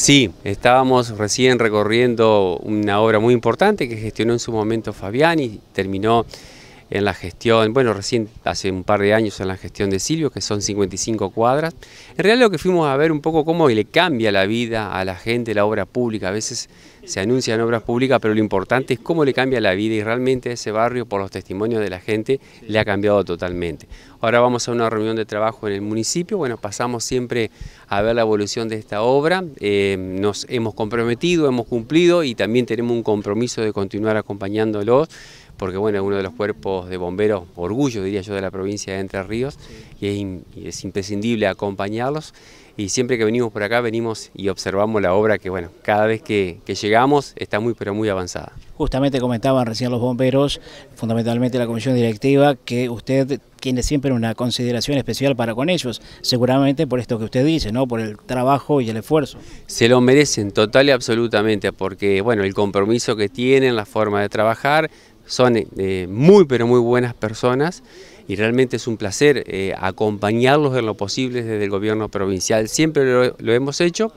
Sí, estábamos recién recorriendo una obra muy importante que gestionó en su momento Fabián y terminó en la gestión, bueno, recién hace un par de años en la gestión de Silvio, que son 55 cuadras. En realidad lo que fuimos a ver un poco cómo le cambia la vida a la gente la obra pública. A veces se anuncian obras públicas, pero lo importante es cómo le cambia la vida y realmente ese barrio, por los testimonios de la gente, le ha cambiado totalmente. Ahora vamos a una reunión de trabajo en el municipio, bueno, pasamos siempre a ver la evolución de esta obra, eh, nos hemos comprometido, hemos cumplido y también tenemos un compromiso de continuar acompañándolos porque bueno, es uno de los cuerpos de bomberos, orgullo diría yo, de la provincia de Entre Ríos, y es, imprescindible acompañarlos. Y siempre que venimos por acá, venimos y observamos la obra que, bueno, cada vez que, que llegamos está muy, pero muy avanzada. Justamente comentaban recién los bomberos, fundamentalmente la comisión directiva, que usted tiene siempre una consideración especial para con ellos, seguramente por esto que usted dice, ¿no? Por el trabajo y el esfuerzo. Se lo merecen total y absolutamente, porque bueno, el compromiso que tienen, la forma de trabajar, son eh, muy pero muy buenas personas y realmente es un placer eh, acompañarlos en lo posible desde el gobierno provincial. Siempre lo hemos hecho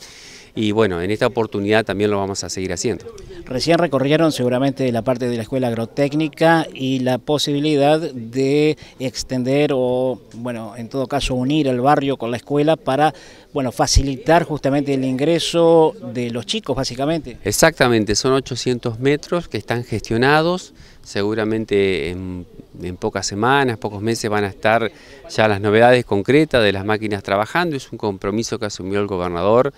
y bueno, en esta oportunidad también lo vamos a seguir haciendo. Recién recorrieron seguramente la parte de la escuela agrotécnica y la posibilidad de extender o, bueno, en todo caso unir el barrio con la escuela para, bueno, facilitar justamente el ingreso de los chicos básicamente. Exactamente, son 800 metros que están gestionados, seguramente en, pocas semanas, pocos meses van a estar ya las novedades concretas de las máquinas trabajando, es un compromiso que asumió el gobernador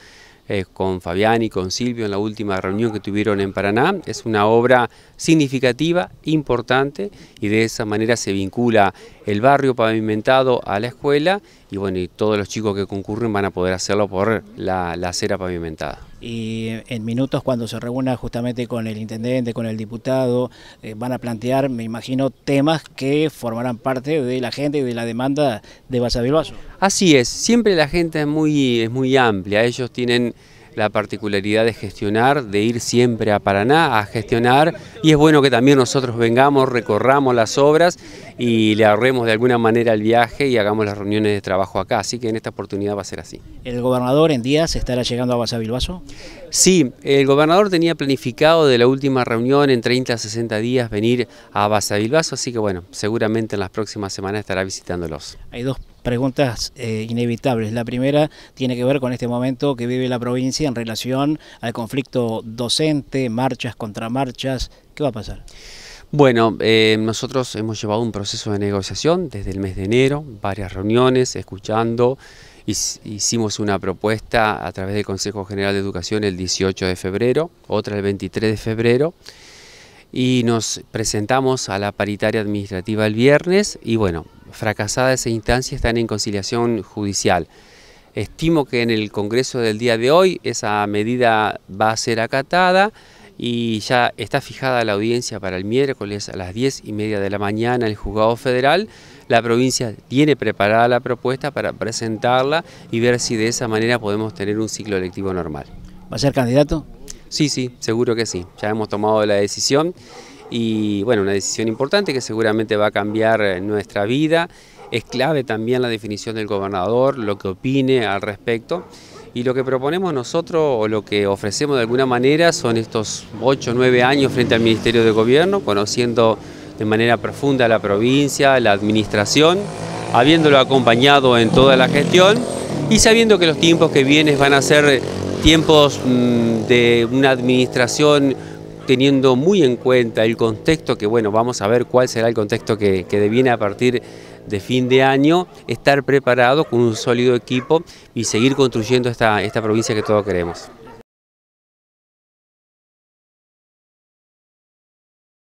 eh, con Fabián y con Silvio en la última reunión que tuvieron en Paraná. Es una obra significativa, importante y de esa manera se vincula el barrio pavimentado a la escuela y bueno, y todos los chicos que concurren van a poder hacerlo por la, acera pavimentada. Y en minutos cuando se reúna justamente con el intendente, con el diputado, eh, van a plantear, me imagino, temas que formarán parte de la gente y de la demanda de Basavilbaso. Así es, siempre la gente muy, es muy amplia, ellos tienen la particularidad de gestionar, de ir siempre a Paraná a gestionar y es bueno que también nosotros vengamos, recorramos las obras y le ahorremos de alguna manera el viaje y hagamos las reuniones de trabajo acá, así que en esta oportunidad va a ser así. ¿El gobernador en días estará llegando a Basavilbaso? Sí, el gobernador tenía planificado de la última reunión en 30 a 60 días venir a Basavilbaso, así que bueno, seguramente en las próximas semanas estará visitándolos. Hay dos preguntas eh, inevitables. La primera tiene que ver con este momento que vive la provincia en relación al conflicto docente, marchas, contra marchas. ¿Qué va a pasar? Bueno, eh, nosotros hemos llevado un proceso de negociación desde el mes de enero, varias reuniones, escuchando. Hicimos una propuesta a través del Consejo General de Educación el 18 de febrero, otra el 23 de febrero y nos presentamos a la paritaria administrativa el viernes y bueno, fracasada esa instancia están en conciliación judicial. Estimo que en el Congreso del día de hoy esa medida va a ser acatada y ya está fijada la audiencia para el miércoles a las 10 y media de la mañana el Juzgado Federal. La provincia tiene preparada la propuesta para presentarla y ver si de esa manera podemos tener un ciclo electivo normal. ¿Va a ser candidato? Sí, sí, seguro que sí. Ya hemos tomado la decisión y bueno, una decisión importante que seguramente va a cambiar eh, nuestra vida. Es clave también la definición del gobernador, lo que opine al respecto. Y lo que proponemos nosotros o lo que ofrecemos de alguna manera son estos 8 o 9 años frente al Ministerio de Gobierno, conociendo de manera profunda la provincia, la administración, habiéndolo acompañado en toda la gestión y sabiendo que los tiempos que vienen van a ser tiempos mm, de una administración teniendo muy en cuenta el contexto, que bueno, vamos a ver cuál será el contexto que, que deviene a partir de fin de año, estar preparado con un sólido equipo y seguir construyendo esta, esta provincia que todos queremos.